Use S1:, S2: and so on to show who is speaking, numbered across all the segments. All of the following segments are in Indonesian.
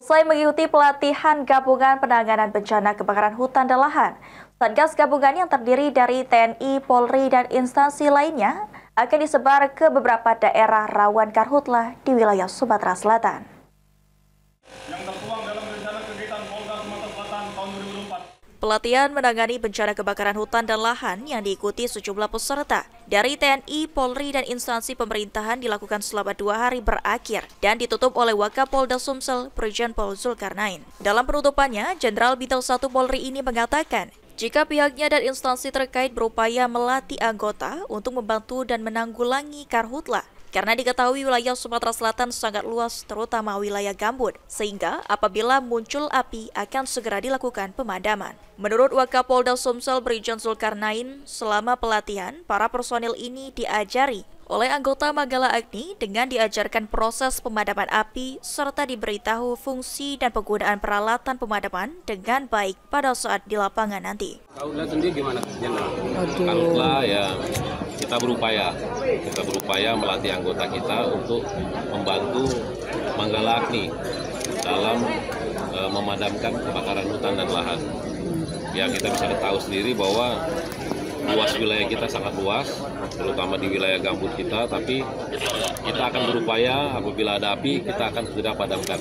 S1: Selain mengikuti pelatihan gabungan penanganan bencana kebakaran hutan dan lahan, Satgas gabungan yang terdiri dari TNI, Polri, dan instansi lainnya akan disebar ke beberapa daerah rawan karhutlah di wilayah Sumatera Selatan. Pelatihan menangani bencana kebakaran hutan dan lahan yang diikuti sejumlah peserta dari TNI, Polri, dan instansi pemerintahan dilakukan selama dua hari berakhir dan ditutup oleh Wakapolda Sumsel, Brigjen Pol Zulkarnain. Dalam penutupannya, Jenderal Bintang 1 Polri ini mengatakan, jika pihaknya dan instansi terkait berupaya melatih anggota untuk membantu dan menanggulangi karhutla, karena diketahui wilayah Sumatera Selatan sangat luas terutama wilayah gambut, sehingga apabila muncul api akan segera dilakukan pemadaman. Menurut Wakapolda Sumsel Brigjen Zulkarnain, selama pelatihan, para personil ini diajari oleh anggota Magala Agni dengan diajarkan proses pemadaman api serta diberitahu fungsi dan penggunaan peralatan pemadaman dengan baik pada saat di lapangan nanti.
S2: sendiri gimana? Kalau ya kita berupaya kita berupaya melatih anggota kita untuk membantu Manggala dalam e, memadamkan kebakaran hutan dan lahan. Ya kita bisa tahu sendiri bahwa luas wilayah kita sangat luas, terutama di wilayah gambut kita, tapi kita akan berupaya apabila ada api kita akan segera padamkan.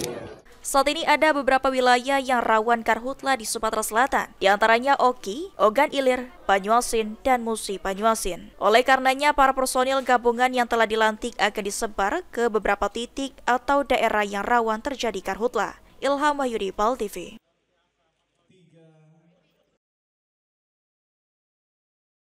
S1: Saat ini ada beberapa wilayah yang rawan karhutla di Sumatera Selatan, di antaranya Oki, Ogan Ilir, Banyuasin, dan Musi Banyuasin. Oleh karenanya, para personil gabungan yang telah dilantik akan disebar ke beberapa titik atau daerah yang rawan terjadi karhutla. Ilham Wahyudi, Pal TV.